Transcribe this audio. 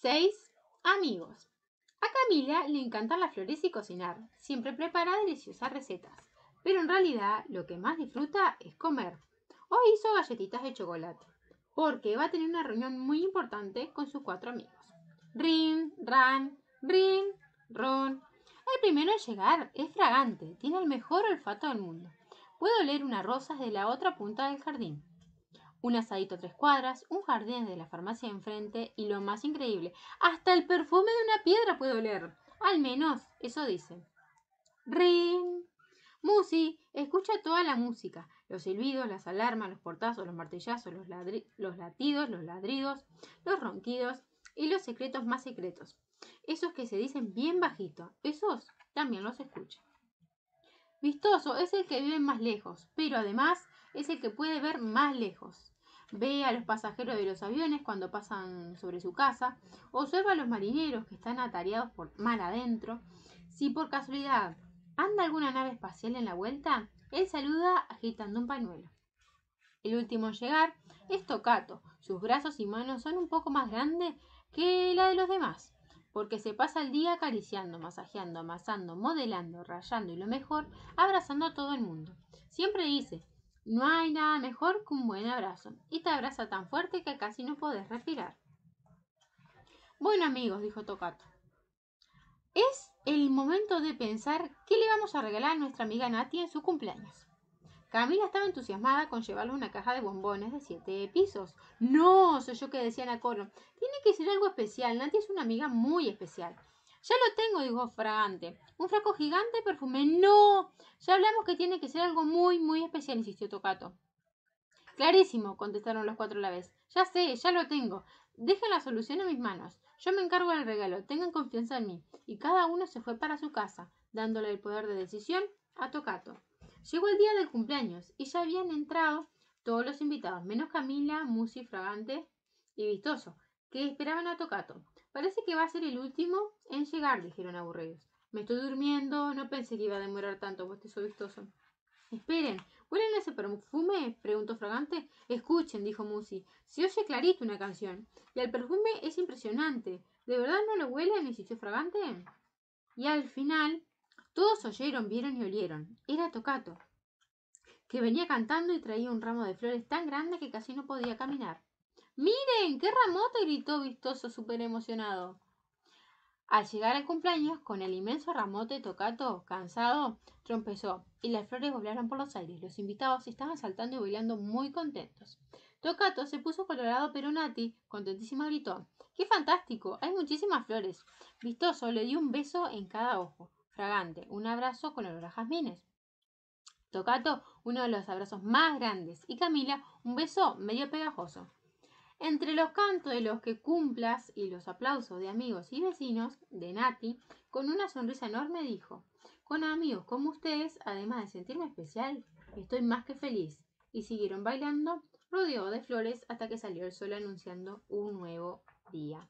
6. Amigos. A Camila le encantan las flores y cocinar. Siempre prepara deliciosas recetas. Pero en realidad lo que más disfruta es comer. Hoy hizo galletitas de chocolate. Porque va a tener una reunión muy importante con sus cuatro amigos. Rin, Ran, Rin, Ron. El primero en llegar es fragante. Tiene el mejor olfato del mundo. Puedo oler unas rosas de la otra punta del jardín un asadito a tres cuadras, un jardín de la farmacia enfrente y lo más increíble, hasta el perfume de una piedra puedo oler. Al menos, eso dice. Ring. Musi, escucha toda la música, los silbidos, las alarmas, los portazos, los martillazos, los, los latidos, los ladridos, los ronquidos y los secretos más secretos. Esos que se dicen bien bajito, esos también los escucha. Vistoso es el que vive más lejos, pero además es el que puede ver más lejos. Ve a los pasajeros de los aviones cuando pasan sobre su casa. Observa a los marineros que están atareados por mar adentro. Si por casualidad anda alguna nave espacial en la vuelta, él saluda agitando un pañuelo. El último en llegar es Tocato. Sus brazos y manos son un poco más grandes que la de los demás, porque se pasa el día acariciando, masajeando, amasando, modelando, rayando y lo mejor, abrazando a todo el mundo. Siempre dice, no hay nada mejor que un buen abrazo, y te abraza tan fuerte que casi no podés respirar. Bueno amigos, dijo Tocato, es el momento de pensar qué le vamos a regalar a nuestra amiga Nati en su cumpleaños. Camila estaba entusiasmada con llevarle una caja de bombones de siete pisos. No, soy yo que decía a coro. Tiene que ser algo especial. Nati es una amiga muy especial. Ya lo tengo, dijo Fragante. Un frasco gigante de perfume. No, ya hablamos que tiene que ser algo muy, muy especial, insistió Tocato. Clarísimo, contestaron los cuatro a la vez. Ya sé, ya lo tengo. Dejen la solución en mis manos. Yo me encargo del regalo, tengan confianza en mí. Y cada uno se fue para su casa, dándole el poder de decisión a Tocato. Llegó el día del cumpleaños y ya habían entrado todos los invitados, menos Camila, Musi, Fragante y Vistoso, que esperaban a Tocato. Parece que va a ser el último en llegar, dijeron aburridos. Me estoy durmiendo, no pensé que iba a demorar tanto, so vistoso. Esperen, ¿huelen ese perfume? preguntó Fragante. Escuchen, dijo Musi. Se oye clarito una canción. Y el perfume es impresionante. ¿De verdad no lo huelen? siquiera Fragante. Y al final, todos oyeron, vieron y olieron. Era Tocato, que venía cantando y traía un ramo de flores tan grande que casi no podía caminar. ¡Miren! ¡Qué ramote! gritó Vistoso súper emocionado. Al llegar al cumpleaños, con el inmenso ramote tocato, cansado, trompezó y las flores volaron por los aires. Los invitados estaban saltando y bailando muy contentos. Tocato se puso colorado, pero Nati, contentísima, gritó: ¡Qué fantástico! Hay muchísimas flores. Vistoso le dio un beso en cada ojo, fragante, un abrazo con olor a jazmines. Tocato, uno de los abrazos más grandes, y Camila, un beso medio pegajoso. Entre los cantos de los que cumplas y los aplausos de amigos y vecinos, de Nati, con una sonrisa enorme dijo, con amigos como ustedes, además de sentirme especial, estoy más que feliz. Y siguieron bailando, rodeado de flores, hasta que salió el sol anunciando un nuevo día.